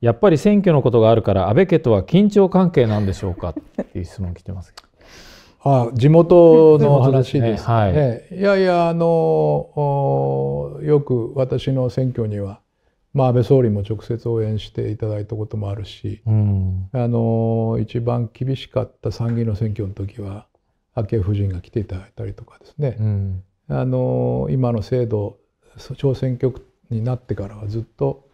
やっぱり選挙のことがあるから安倍家とは緊張関係なんでしょうかっていう質問来てますあ地元の話です、ね、はい、いやいやあのよく私の選挙には、まあ、安倍総理も直接応援していただいたこともあるし、うん、あの一番厳しかった参議院の選挙の時は昭恵夫人が来ていただいたりとかですね、うん、あの今の制度小選挙区になってからはずっと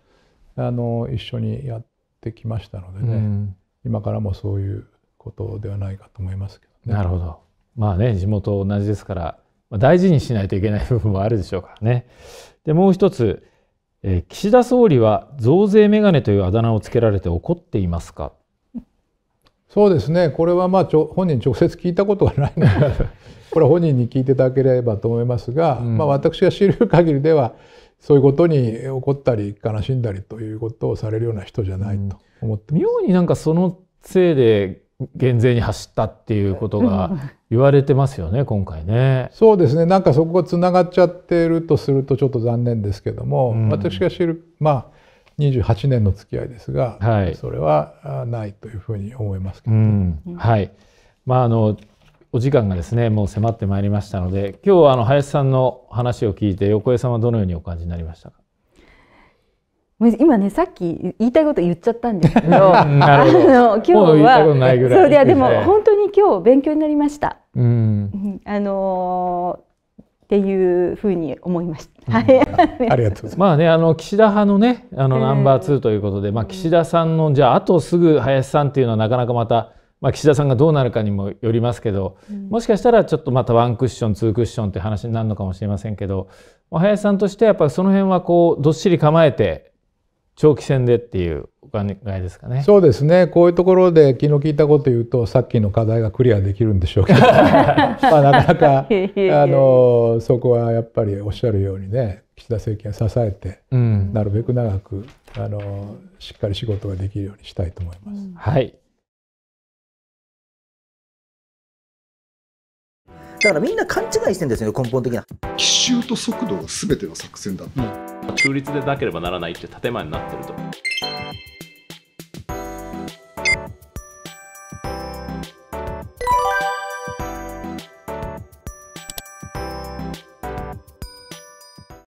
あの一緒にやってきましたのでね、うん、今からもそういうことではないかと思いますけど、ね、なるほどまあね地元同じですから大事にしないといけない部分もあるでしょうからね。でもう一つ、えー、岸田総理は増税メガネというあだ名をつけられて怒っていますかそうですねこれはまあちょ本人直接聞いたことがないのでこれは本人に聞いていただければと思いますが、うん、まあ、私が知る限りではそういうことに怒ったり悲しんだりということをされるような人じゃないと思って、うん、妙になんかそのせいで減税に走ったっていうことが言われてますよね今回ね。そうですねなんかそこがつながっちゃってるとするとちょっと残念ですけども、うん、私が知るまあ28年の付き合いですが、はい、それはないというふうに思いますけど、うん、はいまああのお時間がですねもう迫ってまいりましたので今日はあの林さんの話を聞いて横江さんはどのようにお感じになりましたか今ねさっき言いたいこと言っちゃったんですけどあの今日はそういやでも本当に今日勉強になりました。うん、あのっていうふうに思いました。はい、ありがとうございます。まあね、あの岸田派のね、あのナンバー2ということで、まあ岸田さんのじゃああとすぐ林さんっていうのはなかなかまたまあ、岸田さんがどうなるかにもよりますけど、うん、もしかしたらちょっとまたワンクッションツークッションって話になるのかもしれませんけど林さんとしてやっぱりその辺はこうどっしり構えて長期戦でっていうお考えですかね。そうですね。こういうところで昨日聞いたこと言うと、さっきの課題がクリアできるんでしょうけど、まあなかなか あのそこはやっぱりおっしゃるようにね、岸田政権を支えて、うん、なるべく長くあのしっかり仕事ができるようにしたいと思います。うん、はい。だからみんな勘違いしてるんですよ、根本的な。奇襲と速度が全ての作戦だ、うん、中立でなければならないって建前になってると。